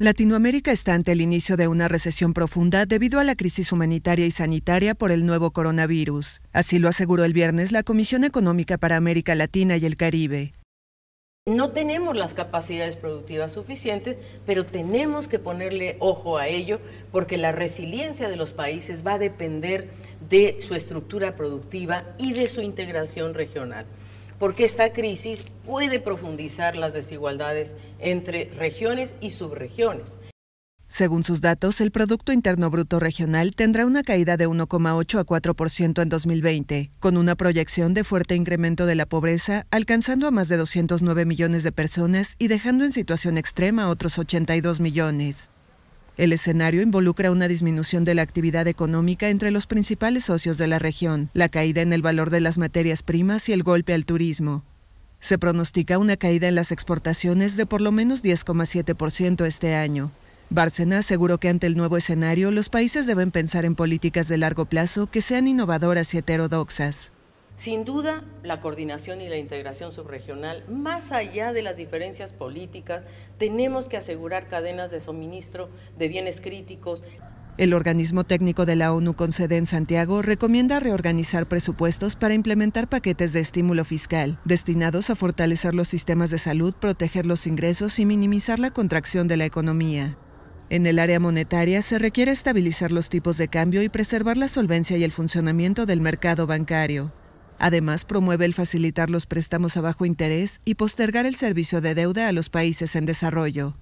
Latinoamérica está ante el inicio de una recesión profunda debido a la crisis humanitaria y sanitaria por el nuevo coronavirus. Así lo aseguró el viernes la Comisión Económica para América Latina y el Caribe. No tenemos las capacidades productivas suficientes, pero tenemos que ponerle ojo a ello porque la resiliencia de los países va a depender de su estructura productiva y de su integración regional porque esta crisis puede profundizar las desigualdades entre regiones y subregiones. Según sus datos, el Producto Interno Bruto Regional tendrá una caída de 1,8 a 4% en 2020, con una proyección de fuerte incremento de la pobreza, alcanzando a más de 209 millones de personas y dejando en situación extrema a otros 82 millones. El escenario involucra una disminución de la actividad económica entre los principales socios de la región, la caída en el valor de las materias primas y el golpe al turismo. Se pronostica una caída en las exportaciones de por lo menos 10,7% este año. Bárcena aseguró que ante el nuevo escenario los países deben pensar en políticas de largo plazo que sean innovadoras y heterodoxas. Sin duda, la coordinación y la integración subregional, más allá de las diferencias políticas, tenemos que asegurar cadenas de suministro de bienes críticos. El organismo técnico de la ONU con sede en Santiago recomienda reorganizar presupuestos para implementar paquetes de estímulo fiscal, destinados a fortalecer los sistemas de salud, proteger los ingresos y minimizar la contracción de la economía. En el área monetaria se requiere estabilizar los tipos de cambio y preservar la solvencia y el funcionamiento del mercado bancario. Además, promueve el facilitar los préstamos a bajo interés y postergar el servicio de deuda a los países en desarrollo.